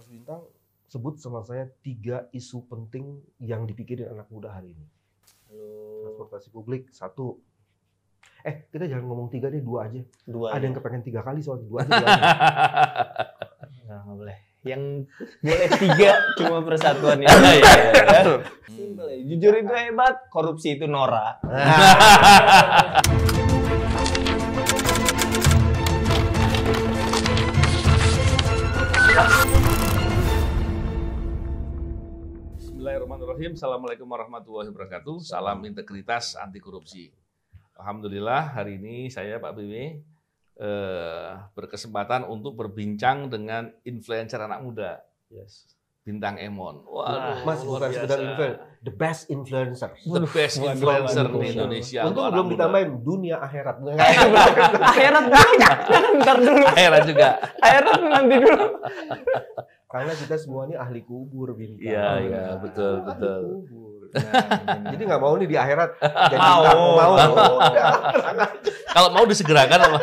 Mas Bintang sebut sama saya tiga isu penting yang dipikirin anak muda hari ini. Halo. Transportasi publik satu. Eh kita jangan ngomong tiga deh dua aja. Dua. Ada ya. yang kepengen tiga kali soalnya dua. Aja, Nggak boleh. Yang boleh tiga cuma persatuan ya. ya, ya, Simple. Jujur itu hebat, korupsi itu norak. Bismillahirrahmanirrahim. Assalamualaikum warahmatullahi wabarakatuh. Salam integritas anti korupsi. Alhamdulillah hari ini saya Pak BW eh, berkesempatan untuk berbincang dengan influencer anak muda. Yes. Bintang Emon. Wah, Mas luar sekedar influencer, the best influencer. The best influencer di Indonesia. Untung belum ditambahin dunia akhirat. akhirat banyak. Ntar dulu. Akhirat juga. akhirat nanti dulu. Karena kita semua ini ahli kubur bintang. Iya, iya, betul, ah, betul. Ahli kubur. Nah, jadi nggak mau nih di akhirat jadi mau. bintang, oh. mau. Kalau mau disegerakan apa?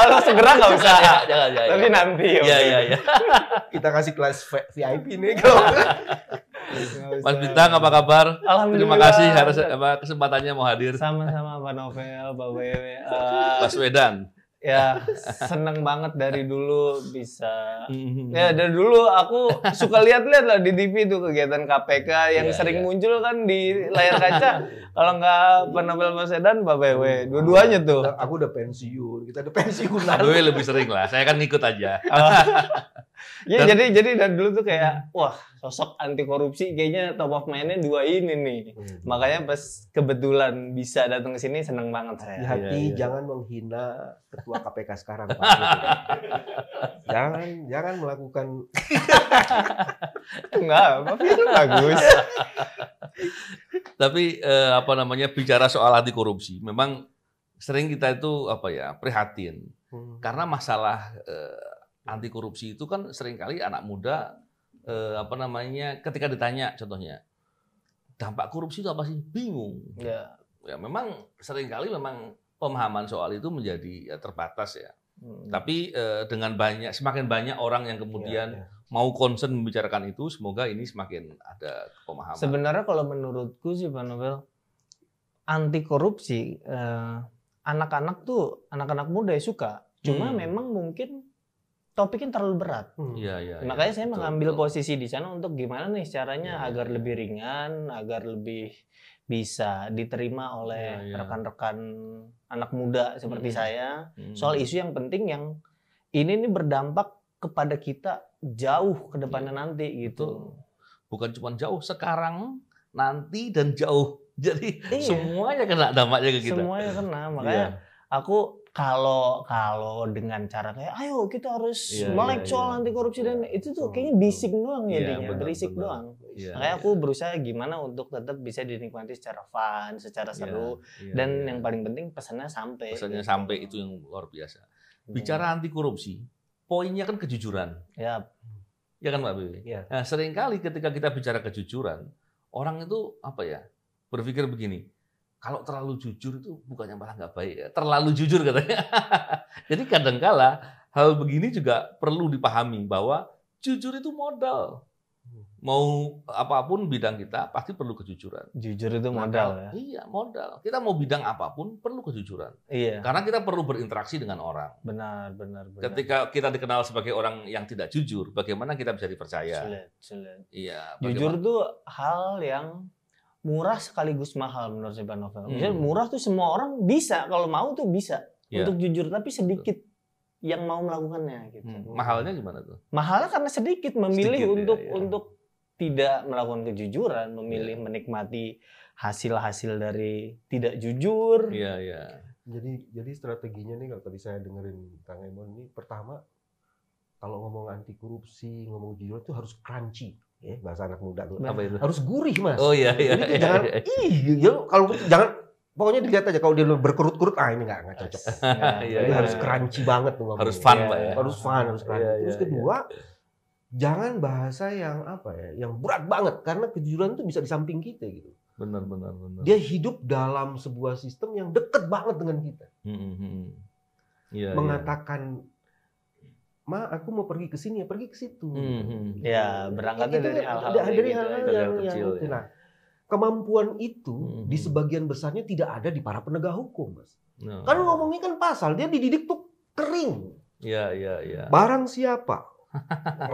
Kalau segera nggak usah. Ya, jangan, jangan, Tapi ya. nanti. Iya, iya, iya. Kita kasih kelas VIP nih kalau Mas Bintang apa kabar? Terima kasih harus apa kesempatannya mau hadir. Sama-sama Pak Novel, Pak Wewe, uh, Mas Wedan ya seneng banget dari dulu bisa mm-hmm. ya dari dulu aku suka lihat-lihat lah di TV itu kegiatan KPK yang yeah, sering yeah. muncul kan di layar kaca kalau nggak penampilan Mas Edan Pak BW dua-duanya ah, tuh aku udah pensiun kita udah pensiun lah gue lebih sering lah saya kan ngikut aja ya Dan, jadi jadi dari dulu tuh kayak mm-hmm. wah sosok anti korupsi kayaknya top of mainnya dua ini nih. Hmm. Makanya pas kebetulan bisa datang ke sini seneng banget saya. Di hati ya, ya. jangan menghina ketua KPK sekarang Pak. jangan jangan melakukan Enggak, tapi itu bagus. tapi eh, apa namanya bicara soal anti korupsi, memang sering kita itu apa ya, prihatin. Hmm. Karena masalah eh, anti korupsi itu kan seringkali anak muda eh, apa namanya ketika ditanya contohnya dampak korupsi itu apa sih bingung ya ya memang seringkali memang pemahaman soal itu menjadi ya, terbatas ya hmm. tapi eh, dengan banyak semakin banyak orang yang kemudian ya, ya. mau concern membicarakan itu semoga ini semakin ada pemahaman sebenarnya kalau menurutku sih Pak Nobel anti korupsi eh, anak-anak tuh anak-anak muda ya suka cuma hmm. memang mungkin topiknya terlalu berat. Iya, hmm. iya. Ya, Makanya saya betul, mengambil betul. posisi di sana untuk gimana nih caranya ya, agar ya. lebih ringan, agar lebih bisa diterima oleh iya, iya. rekan-rekan anak muda seperti hmm. saya. Hmm. Soal isu yang penting yang ini nih berdampak kepada kita jauh ke depannya ya. nanti gitu. Bukan cuma jauh sekarang, nanti dan jauh. Jadi iya. semuanya kena dampaknya ke kita. Semuanya kena, makanya aku kalau kalau dengan cara kayak ayo kita harus yeah, iya, melek yeah, soal yeah. anti korupsi dan itu tuh hmm, kayaknya hmm. bisik doang ya yeah, ya. berisik benar. doang. Yeah, Makanya yeah. aku berusaha gimana untuk tetap bisa dinikmati secara fun, secara iya, seru yeah, yeah, dan yeah. yang paling penting pesannya sampai. Pesannya gitu. sampai itu yang luar biasa. Hmm. Bicara anti korupsi, poinnya kan kejujuran. Yeah. Ya kan Mbak Bibi? Yeah. Nah, seringkali ketika kita bicara kejujuran, orang itu apa ya? berpikir begini, kalau terlalu jujur itu bukannya malah nggak baik ya. Terlalu jujur katanya. Jadi kadangkala hal begini juga perlu dipahami bahwa jujur itu modal. Mau apapun bidang kita pasti perlu kejujuran. Jujur itu modal, modal ya. Iya, modal. Kita mau bidang apapun perlu kejujuran. Iya. Karena kita perlu berinteraksi dengan orang. Benar, benar, benar. Ketika kita dikenal sebagai orang yang tidak jujur, bagaimana kita bisa dipercaya? Sulit, sulit. Iya. Bagaimana? Jujur itu hal yang murah sekaligus mahal menurut saya novel. Misalnya hmm. murah tuh semua orang bisa kalau mau tuh bisa yeah. untuk jujur tapi sedikit Betul. yang mau melakukannya gitu. Hmm. Mahalnya gimana tuh? Mahalnya karena sedikit memilih sedikit, ya, untuk ya, ya. untuk tidak melakukan kejujuran, memilih yeah. menikmati hasil-hasil dari tidak jujur. Iya, yeah, iya. Yeah. Jadi jadi strateginya nih kalau tadi saya dengerin Kang Emon ini pertama kalau ngomong anti korupsi, ngomong jujur itu harus crunchy ya, bahasa anak muda tuh. Apa itu? Harus gurih, Mas. Oh iya iya. Jadi iya, jangan iya, iya. kalau gitu jangan pokoknya dilihat aja kalau dia berkerut-kerut ah ini nggak nggak iya, cocok. ya, iya, Jadi iya, iya, iya, harus crunchy banget tuh. Harus fun, Pak ya. Harus fun, harus crunchy. Iya, iya, Terus kedua, iya. jangan bahasa yang apa ya, yang berat banget karena kejujuran itu bisa di samping kita gitu. Benar, benar, benar. Dia hidup dalam sebuah sistem yang deket banget dengan kita. Hmm, hmm, hmm. mengatakan Ma, aku mau pergi ke sini ya pergi ke situ. Hmm, hmm. Gitu. ya berangkatnya dari hal-hal dari gitu ya, hal-hal yang, yang, kecil, yang ya. nah kemampuan itu hmm. di hmm. sebagian besarnya tidak ada di para penegak hukum, mas. No. Karena ngomongnya kan pasal, dia dididik tuh kering. Iya ya, iya. Barang siapa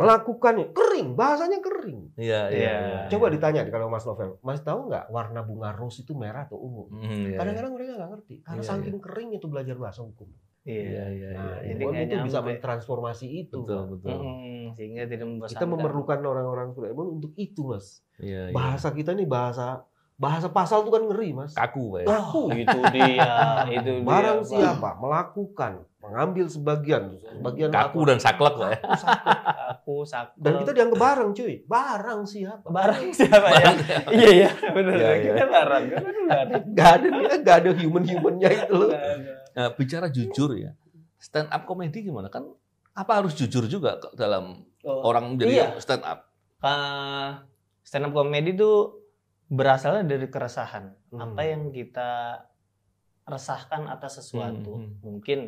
melakukannya kering, bahasanya kering. Ya, iya iya. Ya. Coba ditanya kalau Mas Novel, Mas tahu nggak warna bunga rose itu merah atau ungu? Hmm, Kadang-kadang ya. mereka nggak ngerti karena ya, saking ya. kering itu belajar bahasa hukum. Iya, iya, iya, iya. Nah, jadi iya. Doraemon itu bisa mentransformasi itu. Betul, kan? betul. Hmm, sehingga tidak membosankan. Kita memerlukan orang-orang Doraemon untuk itu, Mas. Iya, iya. bahasa kita nih bahasa bahasa pasal itu kan ngeri, Mas. Kaku, mas. Ya? Kaku. Oh, itu dia, itu dia. Barang apa? siapa melakukan, mengambil sebagian, sebagian kaku apa? dan saklek, lah. Ya. Kaku, saklek. Dan kita dianggap barang, cuy. Barang siapa? Barang siapa ya? iya, iya, benar. Ya, Kita barang, kan barang. Gak ada, gak ada human-humannya itu loh. Nah, bicara iya. jujur ya, stand up komedi gimana kan? Apa harus jujur juga dalam oh, orang menjadi iya. stand up? Uh, stand up komedi itu berasalnya dari keresahan. Hmm. Apa yang kita resahkan atas sesuatu. Hmm. hmm. Mungkin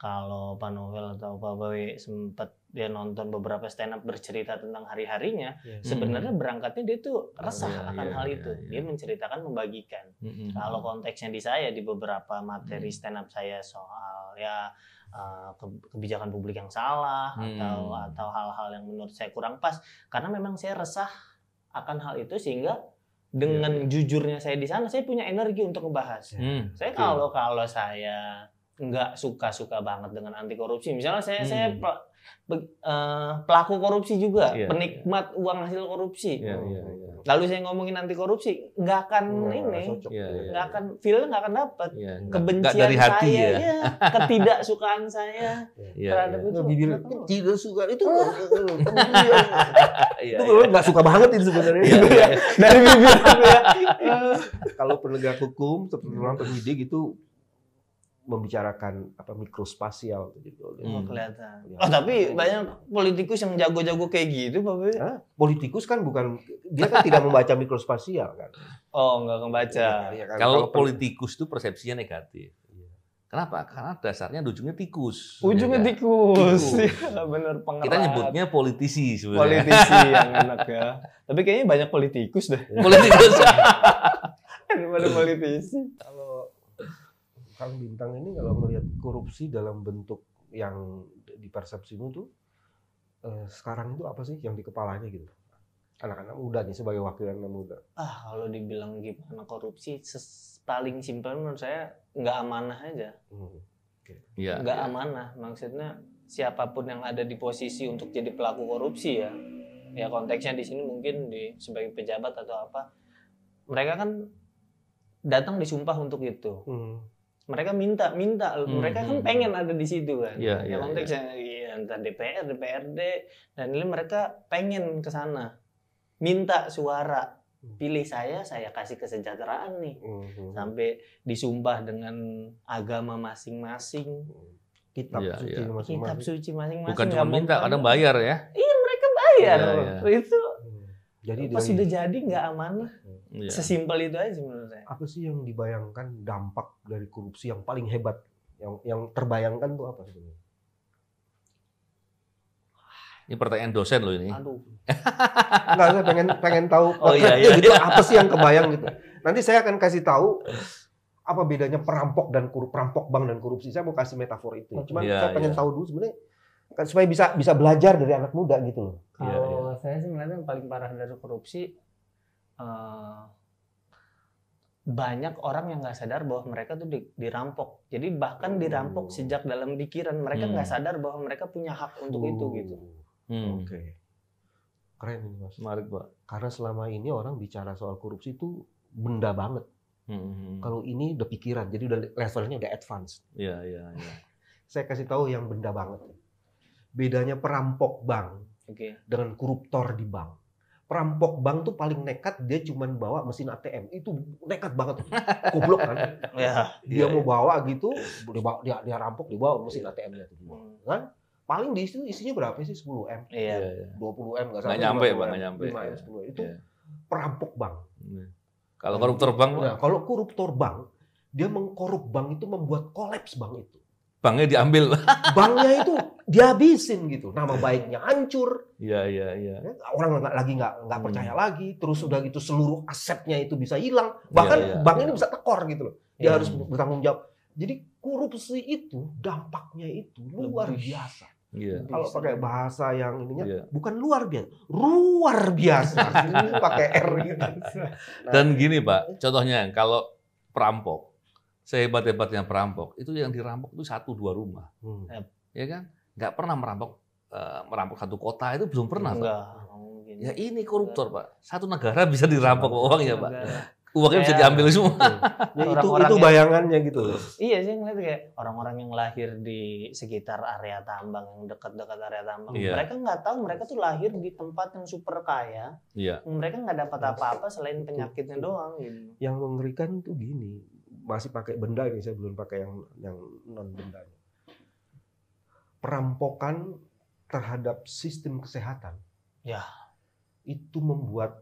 kalau Pak Novel atau Pak Bawe sempat dia nonton beberapa stand up bercerita tentang hari-harinya, yeah. Iya. sebenarnya hmm. berangkatnya dia tuh oh, resah yeah, akan yeah, hal iya, itu. Yeah, yeah. Dia menceritakan membagikan. Mm-hmm. Kalau hmm. konteksnya di saya di beberapa materi mm-hmm. stand up saya soal ya eh, kebijakan publik yang salah mm atau atau hal-hal yang menurut saya kurang pas karena memang saya resah akan hal itu sehingga dengan yeah. jujurnya saya di sana saya punya energi untuk membahas ya, Mm, saya kalau kalau saya nggak suka-suka banget dengan anti korupsi. Misalnya saya hmm. saya uh, pelaku korupsi juga, yeah, iya. penikmat yeah. uang hasil korupsi. Yeah, yeah, yeah. Lalu saya ngomongin anti korupsi, nggak akan oh, ini, iya, iya, nggak yeah, yeah, yeah. akan feel nggak akan dapat yeah, kebencian dari hati saya, ya. ya ketidaksukaan saya yeah, terhadap yeah. itu. tidak suka itu, oh. itu nggak suka banget itu sebenarnya dari bibir. Kalau penegak hukum, seperti orang penyidik itu membicarakan apa mikrospasial gitu. Hmm. kelihatan. Oh, tapi banyak politikus yang jago-jago kayak gitu, Pak. Hah? Politikus kan bukan dia kan tidak membaca mikrospasial kan. Oh, enggak membaca. Ya, kan? Kalau, politikus itu persepsinya negatif. Iya. Kenapa? Karena dasarnya ujungnya tikus. Ujungnya ya, tikus. tikus. Ya, bener pengerat. Kita nyebutnya politisi sebenarnya. Politisi yang enak ya. Tapi kayaknya banyak politikus deh. Politikus. Ada politisi. Kang Bintang ini kalau melihat korupsi dalam bentuk yang di persepsimu tuh eh, sekarang itu apa sih yang di kepalanya gitu? Anak-anak muda nih sebagai wakil anak muda. Ah, kalau dibilang gimana korupsi paling simpel menurut saya nggak amanah aja. Hmm. Okay. Iya. Yeah. Nggak yeah. amanah maksudnya siapapun yang ada di posisi untuk jadi pelaku korupsi ya. Ya konteksnya di sini mungkin di sebagai pejabat atau apa mereka kan datang disumpah untuk itu. Hmm mereka minta minta hmm. mereka kan hmm, pengen hmm. ada di situ kan Ya, iya, ya. konteksnya Ya, antara DPR DPRD dan ini mereka pengen ke sana minta suara hmm. pilih saya saya kasih kesejahteraan nih hmm. sampai disumpah dengan agama masing-masing kitab ya, suci iya. masing-masing kitab suci masing-masing bukan cuma minta kadang bayar ya iya mereka bayar ya, ya. itu jadi pas sudah jadi nggak lah. Ya. sesimpel itu aja menurut saya apa sih yang dibayangkan dampak dari korupsi yang paling hebat yang yang terbayangkan tuh apa sebenarnya ini pertanyaan dosen loh ini aduh nggak saya pengen pengen tahu oh, iya, iya. gitu apa sih yang kebayang gitu nanti saya akan kasih tahu apa bedanya perampok dan korup perampok bank dan korupsi saya mau kasih metafor itu cuma iya, saya pengen iya. tahu dulu sebenarnya supaya bisa bisa belajar dari anak muda gitu loh kalau iya, iya saya sih melihat yang paling parah dari korupsi uh, banyak orang yang nggak sadar bahwa mereka tuh dirampok. Jadi bahkan oh. dirampok sejak dalam pikiran mereka nggak hmm. sadar bahwa mereka punya hak untuk uh. itu gitu. Hmm. Oke, okay. keren ini mas. Menarik pak. Karena selama ini orang bicara soal korupsi itu benda banget. Hmm. Kalau ini udah pikiran, jadi udah levelnya udah advance. Iya iya. Ya. Saya kasih tahu yang benda banget. Bedanya perampok bank okay. dengan koruptor di bank. Perampok bank tuh paling nekat dia cuman bawa mesin ATM itu nekat banget, goblok kan? Yeah, dia yeah, mau iya. bawa gitu, iya. dia, bawa, dia, dia rampok dia bawa mesin ATM-nya tuh hmm. kan? Paling di situ isinya berapa sih? 10 m, yeah. Iya. 20 m nggak sampai. Nggak nyampe, bang, nggak nyampe. 5 m, 10 itu yeah. perampok bank. Kalau koruptor bank, nah, kalau koruptor bank dia mengkorup bank itu membuat kolaps bank itu. Banknya diambil. Banknya itu dihabisin gitu. Nama eh. baiknya hancur. Iya, iya, iya. Ya, orang nggak lagi nggak nggak hmm. percaya lagi. Terus udah gitu seluruh asetnya itu bisa hilang. Iya, Bahkan ya, ya, bank ini iya. bisa tekor gitu loh. Dia ya. harus bertanggung jawab. Jadi korupsi itu dampaknya itu luar biasa. Yeah. Kalau pakai bahasa yang ininya yeah. bukan luar biasa, luar biasa. pakai R gitu. Nah. Dan gini gitu. Pak, contohnya kalau perampok, sehebat-hebatnya perampok, itu yang dirampok itu satu dua rumah, hmm. ya kan? nggak pernah merampok eh, merampok satu kota itu belum pernah Enggak, Pak. Ya ini koruptor Pak. Satu negara bisa dirampok uangnya Pak. Uangnya bisa diambil semua. Gitu. Ya, itu orang itu bayangannya yang, gitu Iya sih ngeliat kayak orang-orang yang lahir di sekitar area tambang yang dekat-dekat area tambang, iya. mereka nggak tahu mereka tuh lahir di tempat yang super kaya. iya. Mereka nggak dapat iya. apa-apa selain penyakitnya iya. doang. Gitu. Yang mengerikan tuh gini, masih pakai benda ini saya belum pakai yang yang non benda perampokan terhadap sistem kesehatan. Ya. Itu membuat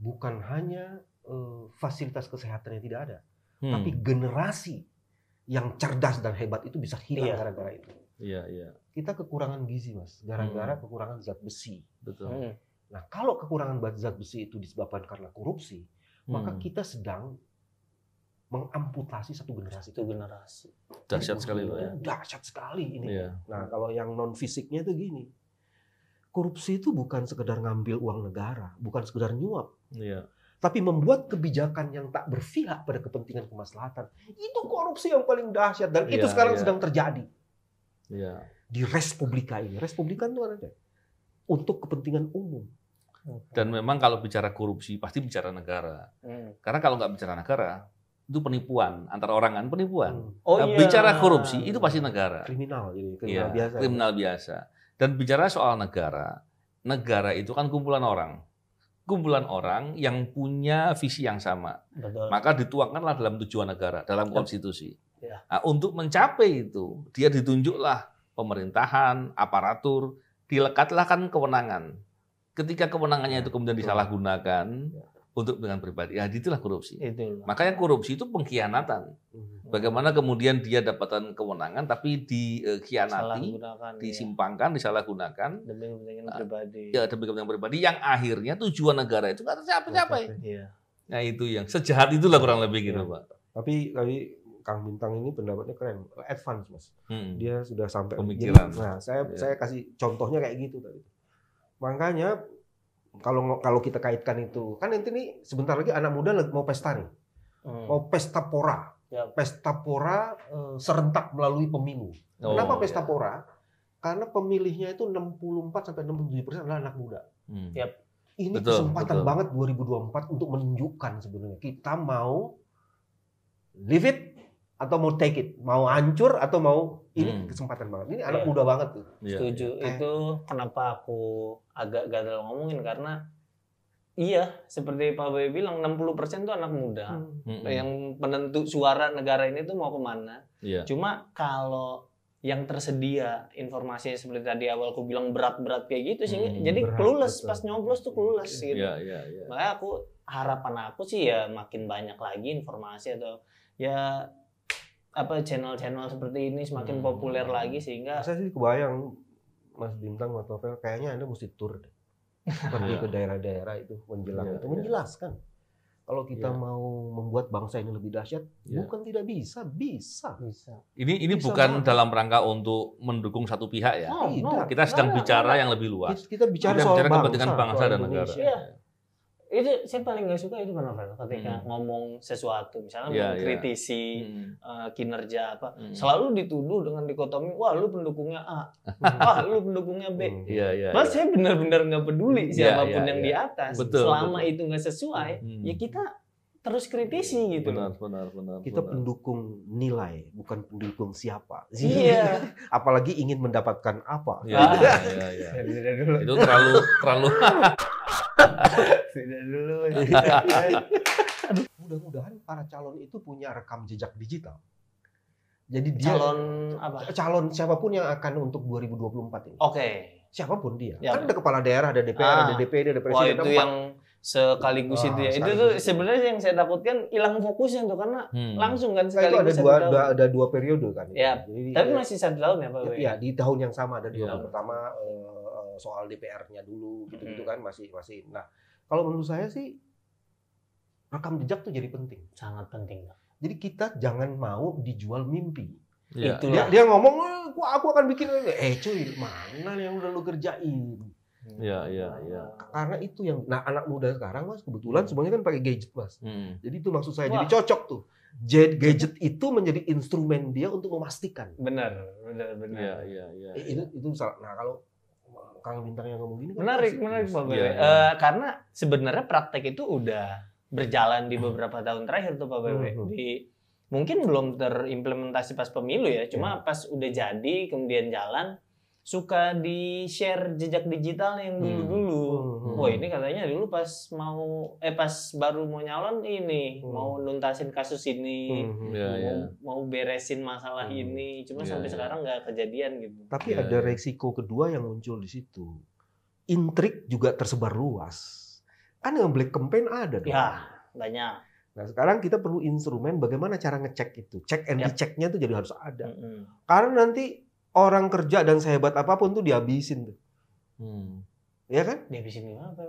bukan hanya uh, fasilitas kesehatan yang tidak ada, hmm. tapi generasi yang cerdas dan hebat itu bisa hilang iya. gara-gara ya. itu. Iya, iya. Kita kekurangan gizi, Mas, gara-gara hmm. kekurangan zat besi. Betul. Hmm. Nah, kalau kekurangan zat besi itu disebabkan karena korupsi, hmm. maka kita sedang mengamputasi satu generasi. Satu generasi. Dahsyat sekali loh ya. Dahsyat sekali ini. Iya. Nah kalau yang non fisiknya itu gini, korupsi itu bukan sekedar ngambil uang negara, bukan sekedar nyuap, Iya. tapi membuat kebijakan yang tak berpihak pada kepentingan kemaslahatan. Itu korupsi yang paling dahsyat dan itu iya, sekarang iya. sedang terjadi iya. di Respublika ini. Respublika itu ada untuk kepentingan umum. Dan memang kalau bicara korupsi pasti bicara negara. Hmm. Karena kalau nggak bicara negara, itu penipuan antara orang kan penipuan. Hmm. Oh, nah, iya. Bicara korupsi itu pasti negara. Kriminal ini iya, kriminal ya, biasa. Kriminal ya. biasa. Dan bicara soal negara, negara itu kan kumpulan orang. Kumpulan orang yang punya visi yang sama. Betul. Maka dituangkanlah dalam tujuan negara, dalam konstitusi. Ya. Nah, untuk mencapai itu, dia ditunjuklah pemerintahan, aparatur, dilekatlah kan kewenangan. Ketika kewenangannya itu kemudian disalahgunakan, iya untuk dengan pribadi. Ya itulah korupsi. Itulah. Makanya korupsi itu pengkhianatan. Hmm. Bagaimana kemudian dia dapatkan kewenangan tapi dikhianati, eh, ya. disimpangkan, ya. disalahgunakan demi kepentingan ah, pribadi. Ya demi kepentingan pribadi yang akhirnya tujuan negara itu nggak tercapai-capai. Iya. Ya. Nah itu yang sejahat itulah kurang lebih gitu ya. pak. Tapi tapi Kang Bintang ini pendapatnya keren, advance mas. Hmm. Dia sudah sampai pemikiran. Jadi, nah saya ya. saya kasih contohnya kayak gitu tadi. Makanya kalau kalau kita kaitkan itu kan nanti nih sebentar lagi anak muda mau pesta nih hmm. mau pesta pora ya. pesta pora eh, serentak melalui pemilu oh, kenapa ya. pesta ya. pora karena pemilihnya itu 64 sampai 67 persen adalah anak muda hmm. yep. ini betul, kesempatan betul. banget 2024 untuk menunjukkan sebenarnya kita mau live it atau mau take it, mau hancur atau mau ini hmm. kesempatan banget. Ini anak yeah. muda banget tuh. Iya, Setuju. Eh. Itu kenapa aku agak gagal ngomongin karena iya seperti Pak Boy bilang 60% tuh anak muda hmm. hmm. yang penentu suara negara ini tuh mau kemana. Yeah. Cuma kalau yang tersedia informasinya seperti tadi awal aku bilang berat-berat kayak gitu sih hmm, jadi kelulus pas nyoblos tuh kelulus iya, gitu yeah, yeah, yeah. makanya aku harapan aku sih ya makin banyak lagi informasi atau ya apa channel-channel seperti ini semakin hmm. populer lagi sehingga saya sih kebayang Mas Bintang Mas Novel kayaknya Anda mesti tur deh pergi ke daerah-daerah itu menjelang ya, itu iya. menjelaskan kalau kita ya. mau membuat bangsa ini lebih dahsyat ya. bukan tidak bisa bisa bisa ini ini bisa bukan banget. dalam rangka untuk mendukung satu pihak ya oh, tidak. kita sedang nah, bicara nah, yang lebih luas kita, kita bicara kita soal bicara kepentingan bangsa, bangsa dan negara ya itu saya paling nggak suka itu Pak Novel ketika hmm. ngomong sesuatu misalnya yeah, iya. mengkritisi yeah. Hmm. Uh, kinerja apa hmm. selalu dituduh dengan dikotomi wah lu pendukungnya A wah lu pendukungnya B yeah, yeah, mas yeah. saya benar-benar nggak peduli iya, siapapun yeah, yeah, yang yeah. di atas betul, selama betul. itu nggak sesuai hmm. ya kita terus kritisi gitu benar benar benar kita benar. pendukung nilai bukan pendukung siapa iya apalagi ingin mendapatkan apa yeah, yeah, yeah, yeah. itu terlalu terlalu Tidak dulu. Mudah-mudahan para calon itu punya rekam jejak digital. Jadi dia calon apa? Calon siapapun yang akan untuk 2024 ini. Oke. Okay. Siapapun dia. Ya. Kan ya. ada kepala daerah, ada DPR, ah. ada DPD, ada presiden. Wah, itu yang sekaligus itu ya. Itu tuh sebenarnya yang saya takutkan hilang fokusnya tuh karena hmm. langsung kan sekaligus nah, itu ada dua, ada dua periode kan. Ya. Jadi, Tapi eh, masih satu tahun ya Pak. Iya, ya, di tahun yang sama ada dua ya. pertama eh, eh, soal DPR-nya dulu gitu-gitu hmm. kan masih masih. Nah, kalau menurut saya sih rekam jejak tuh jadi penting. Sangat penting. Jadi kita jangan mau dijual mimpi. Ya, itu dia, dia ngomong, eh, aku, aku akan bikin eh cuy mana yang udah lu kerjain. Ya, ya, ya. Karena itu yang, nah anak muda sekarang mas kebetulan semuanya kan pakai gadget mas. Hmm. Jadi itu maksud saya, Wah. jadi cocok tuh. Gadget itu menjadi instrumen dia untuk memastikan. Benar, benar, benar. Ya, ya, ya. Eh, itu, iya. itu salah. Nah kalau Kang Bintang yang ngomong gini. Menarik, kan? menarik Pak Bebe. Ya, ya. Eh, karena sebenarnya praktek itu udah berjalan di hmm. beberapa tahun terakhir tuh Pak Bebe. Hmm. Di mungkin belum terimplementasi pas pemilu ya, cuma hmm. pas udah jadi kemudian jalan suka di share jejak digital yang hmm. dulu-dulu wah hmm. ini katanya dulu pas mau eh pas baru mau nyalon ini hmm. mau nuntasin kasus ini hmm, hmm. ya, mau, ya. mau beresin masalah hmm. ini cuma ya, sampai ya. sekarang nggak kejadian gitu tapi ya, ada ya. resiko kedua yang muncul di situ intrik juga tersebar luas kan yang black campaign ada dong ya banyak Nah sekarang kita perlu instrumen bagaimana cara ngecek itu, cek and yep. Ya. diceknya itu jadi harus ada. -hmm. Karena nanti orang kerja dan sehebat apapun tuh dihabisin tuh. Hmm ya kan? Defisit apa?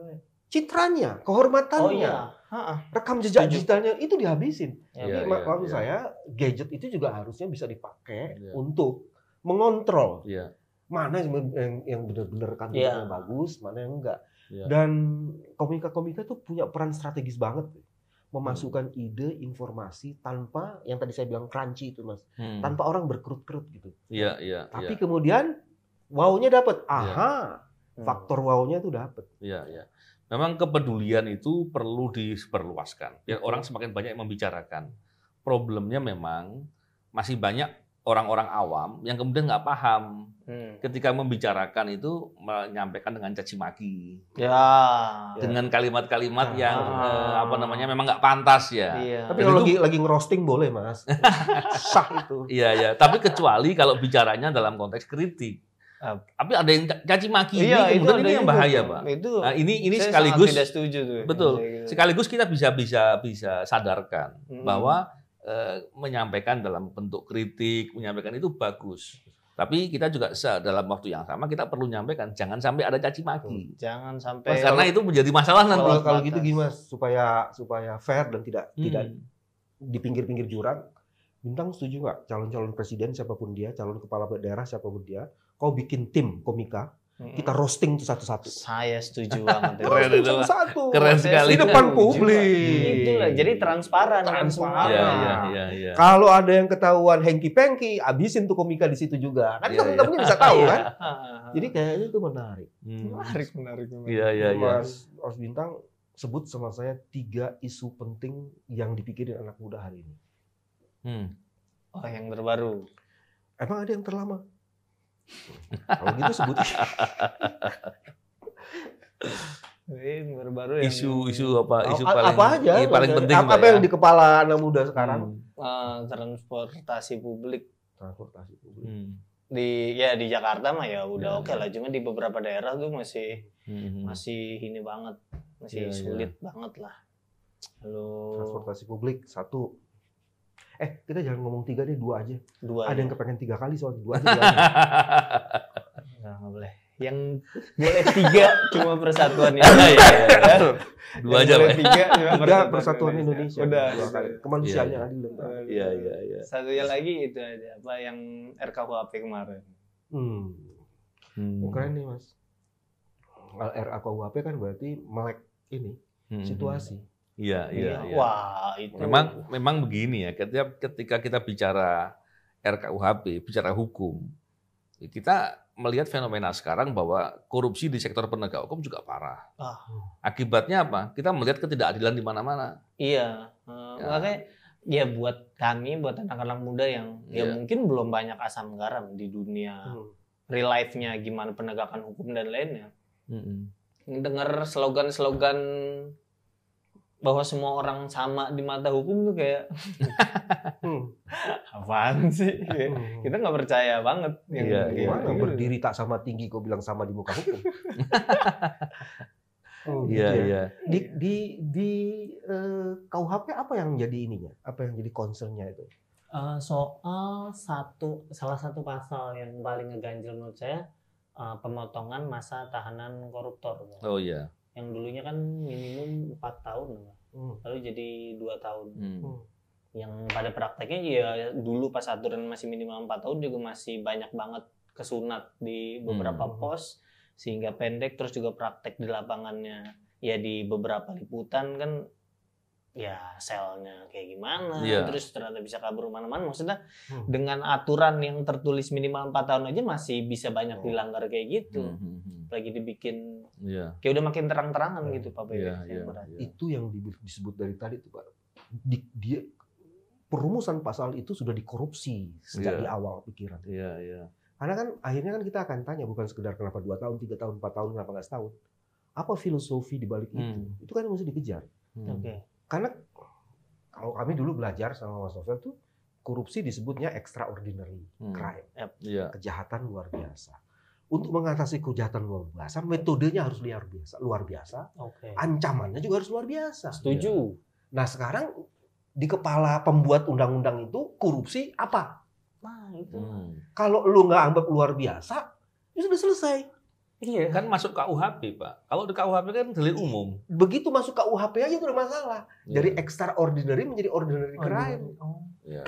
Citranya, kehormatannya, oh, iya. rekam jejak Tujuh. digitalnya itu dihabisin. Ya, Jadi ya, maksud ya. saya gadget itu juga harusnya bisa dipakai ya. untuk mengontrol ya. mana yang yang benar-benar kan ya. bagus, mana yang enggak. Ya. Dan komika-komika itu punya peran strategis banget memasukkan hmm. ide, informasi tanpa yang tadi saya bilang crunchy itu mas, hmm. tanpa orang berkerut-kerut gitu. Iya iya. Tapi ya. kemudian wownya dapat, iya. aha. Ya Hmm. faktor wow-nya itu dapat. Iya, iya. Memang kepedulian itu perlu diperluaskan. Biar orang semakin banyak membicarakan. Problemnya memang masih banyak orang-orang awam yang kemudian nggak paham hmm. ketika membicarakan itu menyampaikan dengan caci maki. Ya. ya. Dengan kalimat-kalimat ya. yang eh, apa namanya memang nggak pantas ya. ya. Tapi kalau lagi lagi ngerosting boleh, Mas. Sah itu. Iya, iya. Tapi kecuali kalau bicaranya dalam konteks kritik. Ah, tapi ada yang caci maki iya, ini kemudian itu ini yang bahaya itu, pak itu nah, ini ini saya sekaligus tidak setuju tuh betul gitu. sekaligus kita bisa bisa bisa sadarkan hmm. bahwa eh, menyampaikan dalam bentuk kritik menyampaikan itu bagus tapi kita juga dalam waktu yang sama kita perlu nyampaikan jangan sampai ada caci maki. Jangan sampai Mas, karena itu menjadi masalah nanti. Kalau, kalau gitu gimana supaya supaya fair dan tidak hmm. tidak di pinggir-pinggir jurang. Bintang setuju nggak calon-calon presiden siapapun dia, calon kepala daerah siapapun dia, kau bikin tim komika, kita roasting tuh satu-satu. Saya setuju banget. Keren itu satu. Keren sekali. Di depan publik. Itulah. Jadi transparan. Transparan. Ya, ya, ya, ya. Kalau ada yang ketahuan hengki pengki, abisin tuh komika di situ juga. Kan ya, temen-temennya ya. bisa tahu iya. kan. Ah. Jadi kayaknya itu menarik. Hmm. Menarik, menarik. Iya, iya, iya. Mas Bintang sebut sama saya tiga isu penting yang dipikirin anak muda hari ini. Hmm. Oh, yang terbaru. Emang ada yang terlama? Kalau gitu sebut baru-baru yang isu-isu apa isu apa paling apa aja ya, paling penting apa, apa yang ya? di kepala anak muda sekarang hmm. uh, transportasi publik transportasi publik hmm. di ya di Jakarta mah ya udah ya, oke okay ya. lah cuma di beberapa daerah tuh masih hmm. masih ini banget masih ya, ya. sulit ya. banget lah Halo. transportasi publik satu eh kita jangan ngomong tiga deh dua aja dua ada ya. yang kepengen tiga kali soal dua aja, dua aja. nggak boleh yang boleh tiga cuma persatuan Indonesia ya, iya, iya, iya. dua aja boleh tiga cuma persatuan, persatuan Indonesia udah dua kali kemanusiaannya adil dan iya iya satu yang lagi itu aja apa yang RKUHP kemarin hmm. hmm. keren nih mas RKUHP kan berarti melek ini hmm. hmm, hmm. situasi Iya, iya, iya, iya. Wah, itu. Memang memang begini ya, ketika ketika kita bicara RKUHP, bicara hukum, ya kita melihat fenomena sekarang bahwa korupsi di sektor penegak hukum juga parah. Ah. Akibatnya apa? Kita melihat ketidakadilan di mana-mana. Iya. Ya. Eh, makanya ya buat kami, buat anak-anak muda yang yeah. ya iya. mungkin belum banyak asam garam di dunia hmm. real life-nya gimana penegakan hukum dan lainnya. Hmm. Dengar slogan-slogan bahwa semua orang sama di mata hukum tuh kayak hmm. apaan sih hmm. kita nggak percaya banget yang ya, iya, iya. iya. gimana ya, berdiri tak sama tinggi kok bilang sama di muka hukum oh, iya gitu ya. iya ya. di di di uh, eh, KUHP apa yang jadi ininya apa yang jadi concernnya itu uh, soal satu salah satu pasal yang paling ngeganjel menurut saya uh, pemotongan masa tahanan koruptor oh iya yang dulunya kan minimum empat tahun hmm. lalu jadi dua tahun hmm. hmm. yang pada prakteknya ya dulu pas aturan masih minimal empat tahun juga masih banyak banget kesunat di beberapa hmm. pos sehingga pendek terus juga praktek di lapangannya ya di beberapa liputan kan ya selnya kayak gimana yeah. terus ternyata bisa kabur mana-mana maksudnya hmm. dengan aturan yang tertulis minimal empat tahun aja masih bisa banyak oh. dilanggar kayak gitu hmm. hmm, hmm. lagi dibikin yeah. kayak udah makin terang-terangan yeah. gitu Pak yeah, iya, yeah, iya, berarti. Iya. yeah. itu yang disebut dari tadi tuh Pak di, dia perumusan pasal itu sudah dikorupsi sejak yeah. di awal pikiran yeah, yeah. karena kan akhirnya kan kita akan tanya bukan sekedar kenapa dua tahun tiga tahun empat tahun kenapa nggak setahun apa filosofi dibalik hmm. itu itu kan yang mesti dikejar hmm. okay karena kalau kami dulu belajar sama Mas Novel tuh korupsi disebutnya extraordinary hmm. crime, yeah. Iya. kejahatan luar biasa. Untuk mengatasi kejahatan luar biasa, metodenya harus luar biasa, luar biasa. Okay. Ancamannya juga harus luar biasa. Setuju. Iya. Nah sekarang di kepala pembuat undang-undang itu korupsi apa? Nah itu. Hmm. Kalau lu nggak anggap luar biasa, itu ya sudah selesai. Iya. Kan masuk KUHP, Pak. Kalau di KUHP kan delik umum. Begitu masuk KUHP aja itu udah masalah. Dari iya. extraordinary menjadi ordinary crime. Oh. Iya. Yeah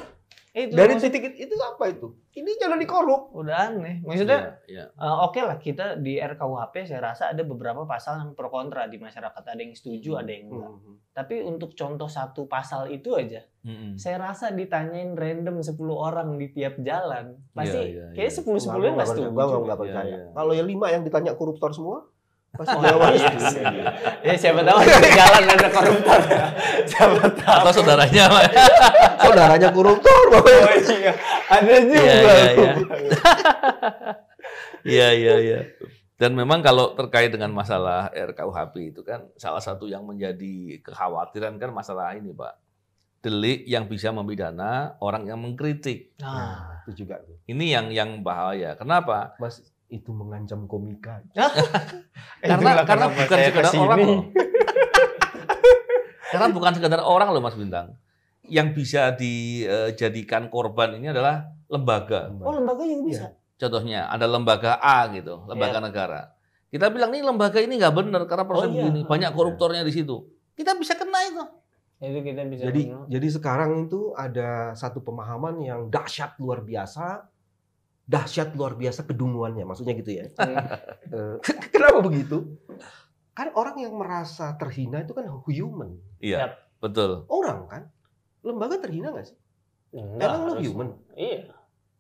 itu, dari maksud, titik itu apa itu? Ini jangan dikorup. Udah aneh. Maksudnya, yeah, yeah. uh, oke okay lah kita di RKUHP saya rasa ada beberapa pasal yang pro kontra di masyarakat. Ada yang setuju, mm. ada yang enggak. Mm -hmm. Tapi untuk contoh satu pasal itu aja, mm -hmm. saya rasa ditanyain random 10 orang di tiap jalan, pasti yeah, yeah, yeah. kayak sepuluh sepuluh nggak setuju. nggak percaya. Iya, iya. Kalau yang lima yang ditanya koruptor semua, Pasti oh, Iya, iya. ya siapa tahu di jalan ada koruptor. siapa tahu. Atau saudaranya. saudaranya koruptor. Oh, iya. Ada iya, juga. Iya iya. iya, iya, iya. Dan memang kalau terkait dengan masalah RKUHP itu kan salah satu yang menjadi kekhawatiran kan masalah ini, Pak. Delik yang bisa memidana orang yang mengkritik. Ah, nah, itu juga. Ini yang yang bahaya. Kenapa? Mas, itu mengancam komika. eh, karena karena bukan sekedar orang loh. karena bukan sekedar orang loh Mas Bintang. Yang bisa dijadikan eh, korban ini adalah lembaga. Oh, lembaga yang bisa. Ya. Contohnya ada lembaga A gitu, lembaga ya. negara. Kita bilang ini lembaga ini nggak benar karena proses oh, iya. begini, banyak iya. koruptornya di situ. Kita bisa kena itu. Itu kita bisa. Jadi jadi sekarang itu ada satu pemahaman yang dahsyat luar biasa dahsyat luar biasa kedunguannya, maksudnya gitu ya. Iya. Eh, kenapa begitu? Kan orang yang merasa terhina itu kan human. Iya, betul. Orang kan, lembaga terhina nggak sih? Enggak, Emang lo human? Iya.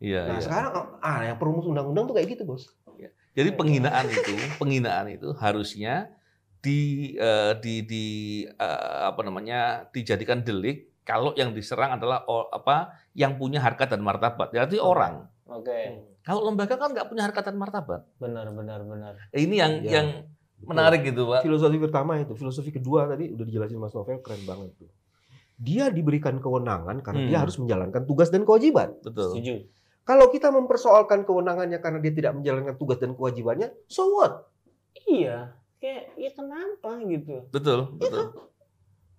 Iya. Nah iya. sekarang ah yang perumus undang-undang tuh kayak gitu bos. Iya. Jadi penghinaan itu, penghinaan itu harusnya di uh, di di uh, apa namanya dijadikan delik kalau yang diserang adalah apa yang punya harkat dan martabat, Jadi oh. orang. Oke. Okay. Hmm. Kalau lembaga kan nggak punya harkat dan martabat. Benar, benar, benar. Ini yang ya. yang menarik gitu, Pak. Filosofi pertama itu, filosofi kedua tadi udah dijelasin Mas Novel keren banget tuh. Dia diberikan kewenangan karena hmm. dia harus menjalankan tugas dan kewajiban. Betul. Setuju. Kalau kita mempersoalkan kewenangannya karena dia tidak menjalankan tugas dan kewajibannya, so what? Iya, kayak ya kenapa gitu. Betul, ya kan? betul. Ya,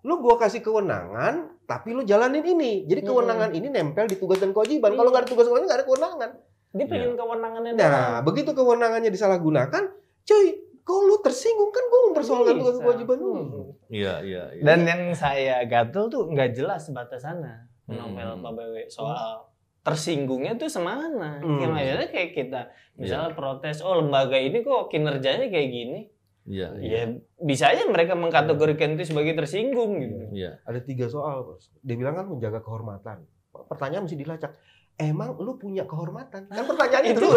lu gua kasih kewenangan tapi lu jalanin ini jadi kewenangan ini nempel di tugas dan kewajiban hmm. kalau nggak ada tugas kewajiban nggak ada kewenangan dia pengen ya. kewenangannya nah dalam. begitu kewenangannya disalahgunakan cuy kok lu tersinggung kan gue mempersoalkan iya. tugas kewajiban lu iya iya ya. dan yang saya gatel tuh nggak jelas batasannya hmm. novel Pak bw soal tersinggungnya tuh semana hmm. kayak kayak kita misalnya yeah. protes oh lembaga ini kok kinerjanya kayak gini Iya. Ya, ya bisa aja mereka mengkategorikan ya. itu sebagai tersinggung iya, gitu. Iya. Ada tiga soal, Bos. Dia bilang kan menjaga kehormatan. Pertanyaan mesti dilacak. Emang lu punya kehormatan? Kan pertanyaan itu.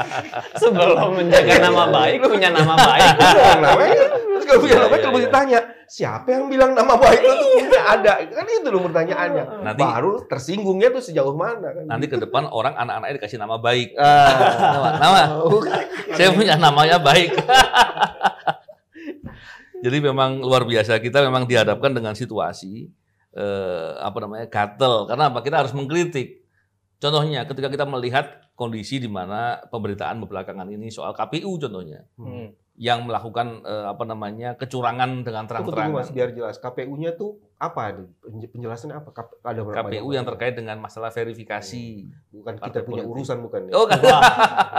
Sebelum menjaga iya. nama baik, lu punya nama baik. Iya, namanya. Terus kalau punya nama baik, lu mesti tanya, siapa yang bilang nama baik lu tuh ada? Kan itu loh pertanyaannya. Nanti, Baru tersinggungnya tuh sejauh mana. Kan? Nanti ke depan orang anak-anaknya dikasih nama baik. Ah. Nama, nama. Saya punya namanya baik. Jadi memang luar biasa kita memang dihadapkan dengan situasi eh, apa namanya gatel. Karena apa? Kita harus mengkritik. Contohnya ketika kita melihat kondisi di mana pemberitaan belakangan ini soal KPU contohnya. Hmm. Yang melakukan eh, apa namanya kecurangan dengan terang-terangan. Mas biar jelas. KPU-nya tuh apa penjelasan apa ada KPU yang, yang terkait dengan masalah verifikasi hmm. bukan kita punya urusan bukan ya? oh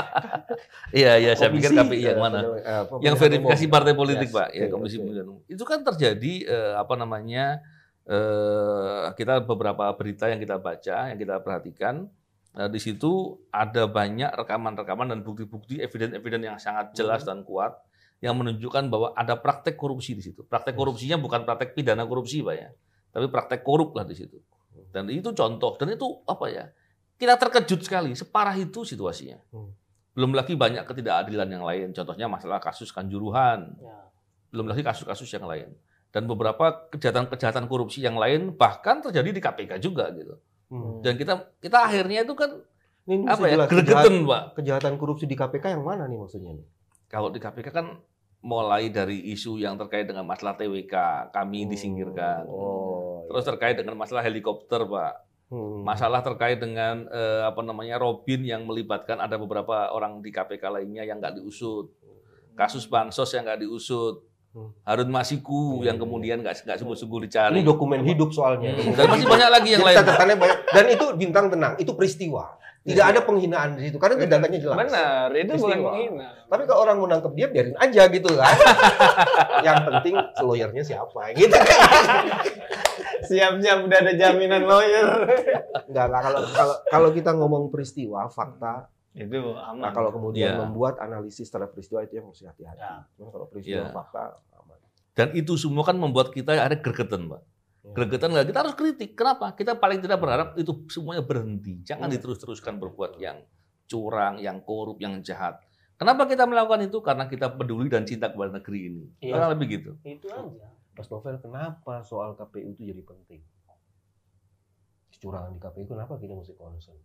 iya iya saya pikir KPU yang mana uh, yang verifikasi umum. partai politik yes. pak ya komisi okay. pemilihan umum itu kan terjadi uh, apa namanya eh, kita beberapa berita yang kita baca yang kita perhatikan uh, di situ ada banyak rekaman-rekaman dan bukti-bukti evidence-evidence yang sangat jelas hmm. dan kuat yang menunjukkan bahwa ada praktek korupsi di situ. Praktek korupsinya bukan praktek pidana korupsi, Pak ya. Tapi praktek korup lah di situ. Dan itu contoh dan itu apa ya? Kita terkejut sekali separah itu situasinya. Hmm. Belum lagi banyak ketidakadilan yang lain. Contohnya masalah kasus kanjuruhan. Ya. Belum lagi kasus-kasus yang lain. Dan beberapa kejahatan-kejahatan korupsi yang lain bahkan terjadi di KPK juga gitu. Hmm. Dan kita kita akhirnya itu kan ini apa ya? kejahatan, Kejahatan korupsi di KPK yang mana nih maksudnya nih? Kalau di KPK kan mulai dari isu yang terkait dengan masalah TWK kami oh, disingkirkan. Oh, Terus terkait dengan masalah helikopter, Pak. Hmm. Masalah terkait dengan eh, apa namanya Robin yang melibatkan ada beberapa orang di KPK lainnya yang nggak diusut, kasus bansos yang nggak diusut, hmm. Harun Masiku hmm. yang kemudian nggak nggak sungguh-sungguh dicari. Ini dokumen hidup soalnya. Hmm. Dan masih banyak lagi yang Jadi, lain. Catatannya banyak. Dan itu bintang tenang, itu peristiwa. Iya Tidak ada penghinaan di situ karena itu datanya jelas. Benar, itu Istiwa. bukan penghina. Tapi kalau orang mau nangkep dia biarin aja gitu kan. Yang penting lawyernya siapa gitu. Siap-siap kan. udah ada jaminan lawyer. Enggak lah kalau kalau kalau kita ngomong peristiwa fakta itu aman. Nah, kalau kemudian ya. membuat analisis terhadap peristiwa itu yang harus hati-hati. Ya. kalau peristiwa ya. fakta aman. Dan itu semua kan membuat kita ada gergetan Pak. Gregetan nggak? Kita harus kritik. Kenapa? Kita paling tidak berharap itu semuanya berhenti. Jangan iya. diterus-teruskan berbuat yang curang, yang korup, yang jahat. Kenapa kita melakukan itu? Karena kita peduli dan cinta kepada negeri ini. Iya. Karena lebih gitu. Itu aja. Mas Novel, kenapa soal KPU itu jadi penting? Kecurangan di KPU, kenapa kita mesti concern?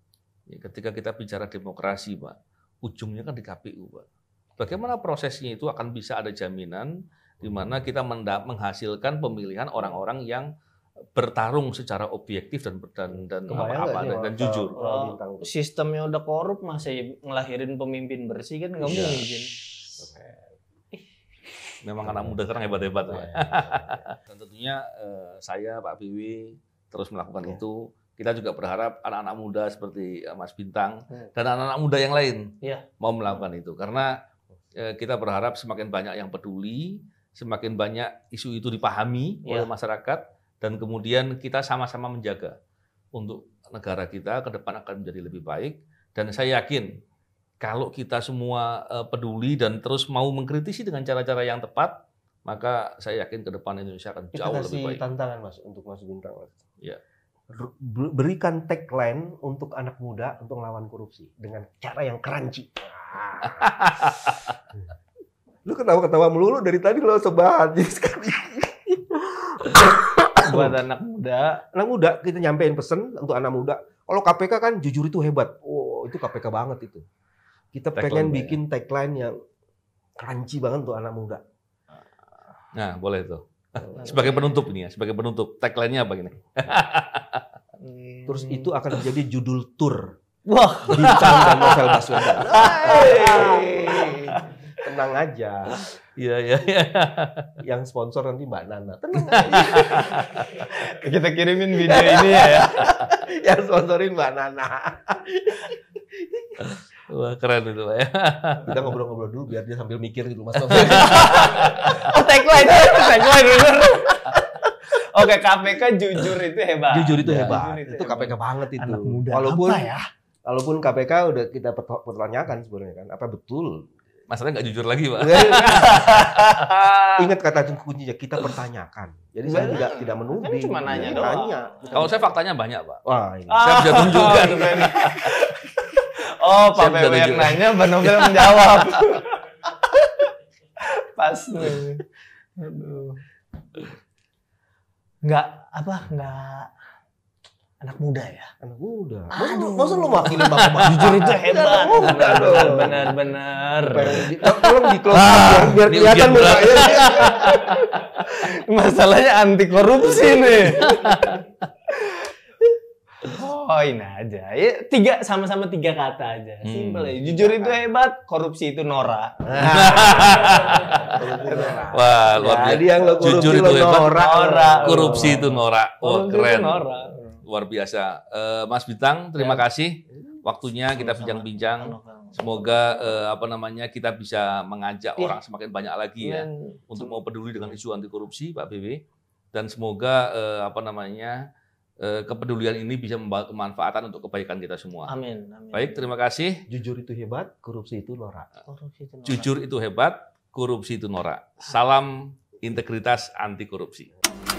Ya, ketika kita bicara demokrasi, Pak, ujungnya kan di KPU, Pak. Bagaimana prosesnya itu akan bisa ada jaminan di mana kita menghasilkan pemilihan orang-orang yang bertarung secara objektif dan dan dan apa, apa dan, dan jujur. oh, sistemnya udah korup masih ngelahirin pemimpin bersih kan nggak yeah. mungkin. Memang anak muda sekarang hebat-hebat. Ya. dan tentunya eh, saya Pak Biwi, terus melakukan ya. itu. Kita juga berharap anak-anak muda seperti eh, Mas Bintang ya. dan anak-anak muda yang lain ya. mau melakukan itu karena eh, kita berharap semakin banyak yang peduli, semakin banyak isu itu dipahami oleh iya. masyarakat dan kemudian kita sama-sama menjaga untuk negara kita ke depan akan menjadi lebih baik dan saya yakin kalau kita semua eh, peduli dan terus mau mengkritisi dengan cara-cara yang tepat maka saya yakin ke depan Indonesia akan jauh kita kasih lebih baik. tantangan Mas untuk Mas Bintang Mas. Ya. Berikan tagline untuk anak muda untuk melawan korupsi dengan cara yang crunchy. lu ketawa-ketawa melulu dari tadi lo sobat. sekali. buat anak muda. Anak muda kita nyampein pesan untuk anak muda. Kalau KPK kan jujur itu hebat. Oh, itu KPK banget itu. Kita tagline pengen bikin ya. tagline yang crunchy banget untuk anak muda. Nah, boleh tuh. sebagai penutup nih ya, sebagai penutup tagline-nya apa gini? Terus itu akan menjadi judul tour. Wah, wow. dan novel Baswedan. tenang aja. Iya iya. Yeah. Yang sponsor nanti Mbak Nana. Tenang aja. Kita kirimin video ini ya. Yang sponsorin Mbak Nana. Wah keren itu Pak ya. Kita ngobrol-ngobrol dulu biar dia sambil mikir gitu Mas. oh tagline, tagline bener. Oke KPK jujur itu hebat. Jujur itu ya, hebat. Jujur itu, itu KPK banget itu. Anak muda Walaupun, apa ya? Walaupun KPK udah kita pertanyakan sebenarnya kan, apa betul masalahnya nggak jujur lagi pak iya, iya, iya. ingat kata kuncinya kita pertanyakan jadi saya tidak tidak menuding kan cuma nanya doang kalau saya faktanya banyak pak wah ini. saya bisa oh, tunjukkan oh pak PW yang nanya Mbak Nobel menjawab pas nih aduh nggak apa nggak anak muda ya anak muda Aduh. masa lu makin bapak jujur itu hebat benar benar benar, benar. tolong di close ah. biar, biar kelihatan muka ya. masalahnya anti korupsi nih Oh ini aja, ya tiga sama-sama tiga kata aja, hmm. simpel ya. Jujur itu hebat, korupsi itu Nora. Wah, luar biasa. Jadi yang lo korupsi jujur itu lo hebat, norak. Korupsi itu Nora. Wah, keren. Itu Nora luar biasa. Uh, Mas Bintang, terima ya. kasih waktunya kita bincang-bincang. Semoga uh, apa namanya kita bisa mengajak ya. orang semakin banyak lagi ya, ya untuk mau peduli dengan iya. isu anti korupsi, Pak BB. Dan semoga uh, apa namanya uh, kepedulian ini bisa membawa kemanfaatan untuk kebaikan kita semua. Amin. Amin. Baik, terima kasih. Jujur itu hebat, korupsi itu norak. Korupsi itu norak. Jujur itu hebat, korupsi itu norak. Salam integritas anti korupsi.